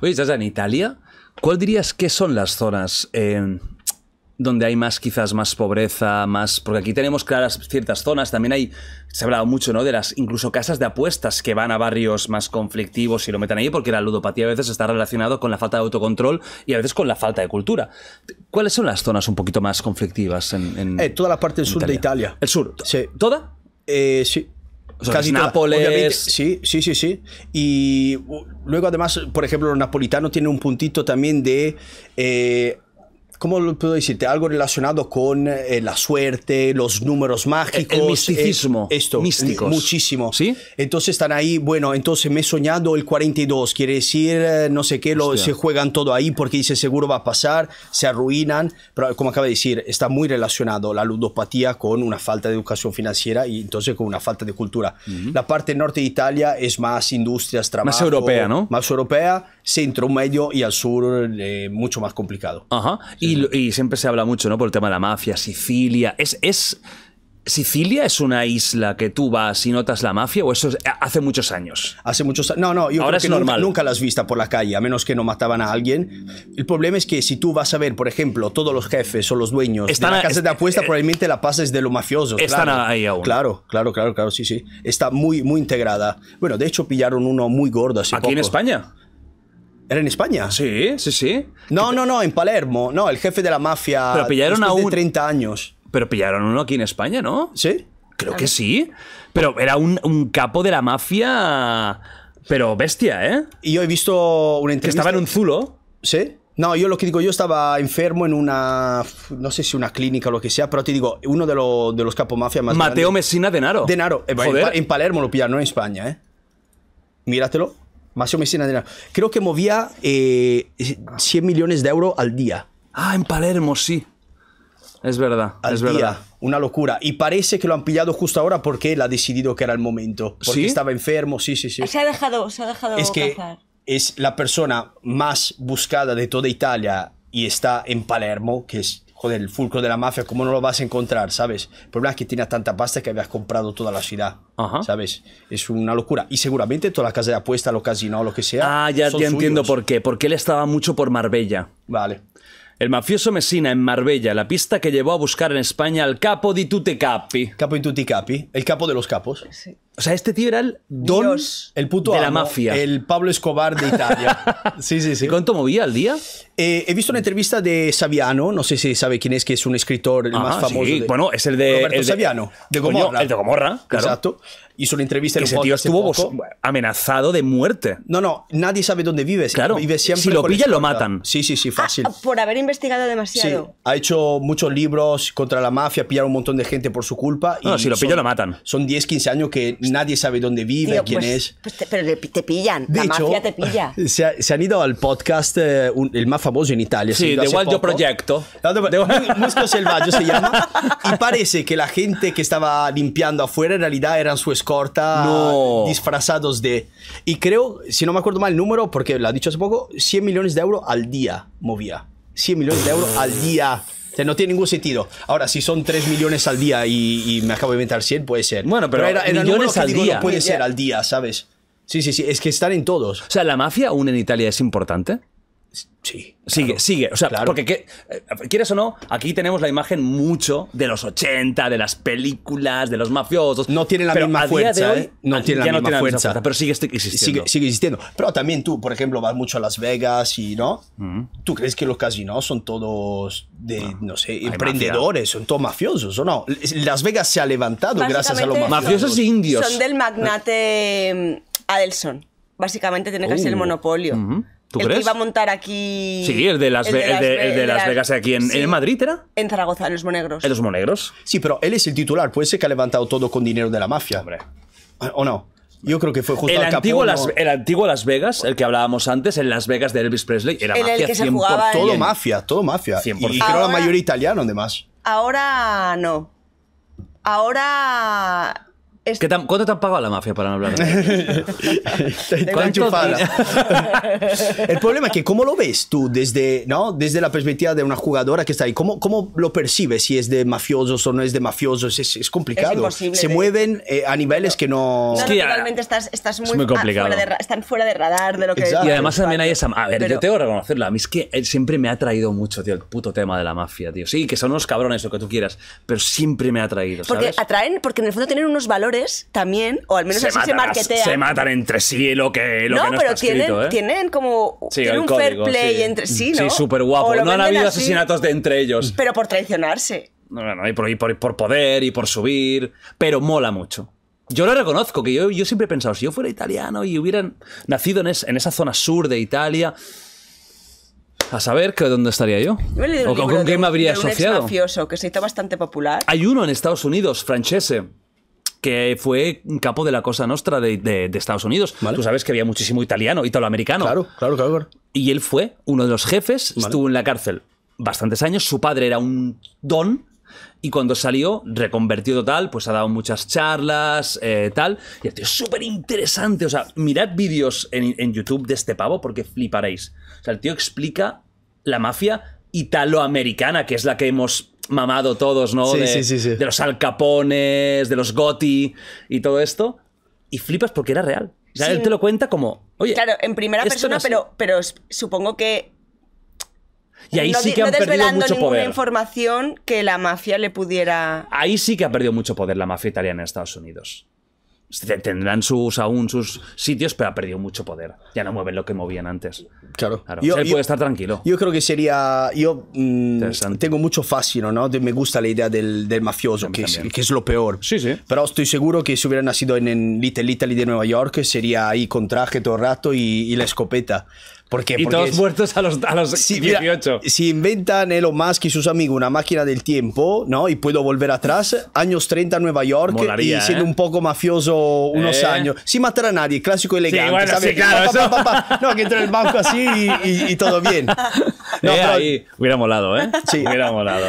Oye, ¿estás en Italia? ¿Cuál dirías que son las zonas em, donde hay más, quizás, más pobreza, más. Porque aquí tenemos claras ciertas zonas. También hay. Se ha hablado mucho, ¿no? De las incluso casas de apuestas que van a barrios más conflictivos y lo meten ahí, porque la ludopatía a veces está relacionado con la falta de autocontrol y a veces con la falta de cultura. ¿Cuáles son las zonas un poquito más conflictivas en. Eh, toda la parte del sur de Italia. ¿El sur? Sí. ¿Toda? Eh, sí. Nápoles. Sí, sí, sí, sí. Y luego además, por ejemplo, los napolitanos tienen un puntito también de eh, ¿cómo lo puedo decirte? Algo relacionado con eh, la suerte, los números eh, mágicos. El, misticismo. esto, eh, místicos. muchísimo. ¿Sí? Entonces están ahí, bueno, entonces me he soñado el 42, quiere decir, no sé qué, lo, se juegan todo ahí porque dice seguro va a pasar, se arruinan, pero como acaba de decir, está muy relacionado la ludopatía con una falta de educación financiera y entonces con una falta de cultura. La parte norte de Italia es más industrias, trabajo. Más europea, ¿no? Más europea centro, medio y al sur eh, mucho más complicado. Ajá. Y, siempre se habla mucho, ¿no? Por el tema de la mafia, Sicilia. Es, es, ¿Sicilia es una isla que tú vas y notas la mafia o eso eh, hace muchos años? Hace muchos años. No, no, yo Ahora normal. Nunca, las has vista por la calle, a menos que no mataban a alguien. El problema es que si tú vas a ver, por ejemplo, todos los jefes o los dueños están de la a, casa de apuesta, eh, probablemente la pases de los mafiosos. Están ahí aún. Claro, claro, claro, claro, sí, sí. Está muy, muy integrada. Bueno, de hecho pillaron uno muy gordo ¿Aquí en España? ¿Era en España? Sí, sí, sí. No, no, no, en Palermo. No, el jefe de la mafia. Pero pillaron a un. de 30 años. Pero pillaron uno aquí en España, ¿no? Sí. Creo que sí. Pero era un, capo de la mafia. Pero bestia, ¿eh? Y yo he visto una entrevista. Que estaba en un zulo. Sí. No, yo lo que digo, yo estaba enfermo en una, no sé si una clínica o lo que sea, pero te digo, uno de, los de los mafia más Mateo Messina Denaro. Denaro, En, en Palermo lo pillaron, no en España, ¿eh? Míratelo menos Creo que movía 100 eh, millones de euros al día. Ah, en Palermo, sí. Es verdad, es verdad. Una locura. Y parece que lo han pillado justo ahora porque él ha decidido que era el momento. Porque estaba enfermo, sí, sí, sí. Se ha dejado, se ha dejado es que Es la persona más buscada de toda Italia y está en Palermo, que es del fulcro de la mafia, ¿cómo no lo vas a encontrar? ¿Sabes? El problema es que tiene tanta pasta que habías comprado toda la ciudad. ¿Sabes? Es una locura. Y seguramente toda la casa de apuesta, los casino lo que sea. Ah, ya, entiendo por qué. Porque él estaba mucho por Marbella. Vale. El mafioso Messina en Marbella, la pista que llevó a buscar en España al capo di tutti capi. Capo di tutti capi, el capo de los capos. Sí. O sea, este tío era el don de la mafia. El Pablo Escobar de Italia. Sí, sí, sí. cuánto movía al día? Eh, he visto una entrevista de Saviano, no sé si sabe quién es, que es un escritor ah, más famoso. Sí. bueno, es el de. Roberto Saviano, de Gomorra. el de Gomorra, claro. Exacto. Hizo una entrevista en Ese tío estuvo amenazado de muerte. No, no, nadie sabe dónde vive. Claro. si lo pillan, lo matan. Sí, sí, sí, fácil. Ah, ah, por haber investigado demasiado. Sí. Ha hecho muchos libros contra la mafia, pillaron un montón de gente por su culpa. Y no, si lo pillan, lo matan. Son 10, 15 años que nadie sabe dónde vive, quién pues, es. Pues pero te pillan, la mafia te pilla. Se, se han ido al podcast, eh, el más famoso en Italia. Sí, The Waldo Proyecto. Musco Selvaggio se llama. Y parece que la gente que estaba limpiando afuera en realidad eran su escorta disfrazados de... Y creo, si no me acuerdo mal el número, porque lo ha dicho hace poco, 100 millones de euros al día movía. 100 millones de euros al día no tiene ningún sentido. Ahora, si son 3 millones al día y, me acabo de inventar 100, puede ser. Bueno, pero, millones al día. puede ser al día, ¿sabes? Sí, sí, sí. Es que están en todos. O sea, ¿la mafia aún en Italia es importante? Sí. Sigue, sigue. O sea, claro. porque que, eh, quieres o no, aquí tenemos la imagen mucho de los 80, de las películas, de los mafiosos. No tiene la misma fuerza. ¿eh? No tiene la, misma, fuerza. Pero sigue existiendo. Sigue, existiendo. Pero también tú, por ejemplo, vas mucho a Las Vegas y no. Mm. ¿Tú crees que los casinos son todos de, ah, no sé, emprendedores, son todos mafiosos o no? Las Vegas se ha levantado gracias a los mafiosos. E indios. Son del magnate mm, Adelson. Básicamente tiene casi el oh. monopolio. ¿Tú el que iba a montar aquí. Sí, el de Las, de, las, Vegas aquí en, Madrid, ¿era? En Zaragoza, en Los Monegros. En Los Monegros. Sí, pero él es el titular. Puede ser que ha levantado todo con dinero de la mafia. Hombre. ¿O no? Yo creo que fue justo el antiguo Las, El antiguo Las Vegas, el que hablábamos antes, en Las Vegas de Elvis Presley, era mafia el que se jugaba Todo mafia, todo mafia. 100%. Y, creo la mayoría italiano, además. Ahora no. Ahora ¿Cuánto te han pagado la mafia para no hablar? El problema es que cómo lo ves tú desde, ¿no? desde la perspectiva de una jugadora que está ahí, ¿cómo, cómo lo percibes si es de mafiosos o no es de mafiosos? Es, complicado. Se mueven eh, a niveles que no... es que realmente estás, muy, complicado. de, están fuera de radar de lo que... Y además también hay esa... A ver, yo tengo que reconocerlo. A mí es que siempre me ha traído mucho, tío, el puto tema de la mafia, tío. Sí, que son unos cabrones, lo que tú quieras, pero siempre me ha traído. Porque atraen, porque en el fondo tienen unos valores también, o al menos así se marquetean. Se matan entre sí lo que lo que no pero tienen, escrito, tienen ¿eh? como un fair play entre sí, ¿no? Sí, súper guapo. No han habido asesinatos de entre ellos. Pero por traicionarse. No, y por, por, por poder y por subir. Pero mola mucho. Yo lo reconozco, que yo, yo siempre he pensado, si yo fuera italiano y hubieran nacido en, esa zona sur de Italia, a saber que dónde estaría yo. o con qué me habría asociado. que se hizo bastante popular. Hay uno en Estados Unidos, Francese, que fue capo de la Cosa Nostra de, Estados Unidos. Tú sabes que había muchísimo italiano, italoamericano. Claro, claro, claro, claro. Y él fue uno de los jefes, estuvo en la cárcel bastantes años, su padre era un don, y cuando salió, reconvertido tal, pues ha dado muchas charlas, eh, tal. Y el tío es súper interesante. O sea, mirad vídeos en, YouTube de este pavo porque fliparéis. O sea, el tío explica la mafia italoamericana, que es la que hemos mamado todos, ¿no? Sí, de, sí, sí, de los alcapones, de los goti y todo esto. Y flipas porque era real. Ya él te lo cuenta como, Claro, en primera persona, pero, pero supongo que y ahí sí que han perdido mucho poder. información que la mafia le pudiera. Ahí sí que ha perdido mucho poder la mafia italiana en Estados Unidos tendrán sus aún sus sitios, pero ha perdido mucho poder. Ya no mueven lo que movían antes. Claro. él puede estar tranquilo. Yo creo que sería. Yo mm, tengo mucho fascino, ¿no? me gusta la idea del, mafioso, que es, que es, lo peor. Sí, sí. Pero estoy seguro que si hubiera nacido en, el Little Italy de Nueva York, sería ahí con traje todo el rato y, la escopeta. Y Porque todos muertos a los, a los si, 18. si inventan Elon Musk y sus amigos una máquina del tiempo, ¿no? Y puedo volver atrás, años 30 Nueva York, y siendo ¿eh? un poco mafioso unos eh. años, sin matar a nadie, clásico elegante. Sí, bueno, ¿sabes? Sí, claro, no, que entra en el banco así y, y, todo bien. No, eh, ahí, hubiera molado, ¿eh? Sí. Hubiera molado.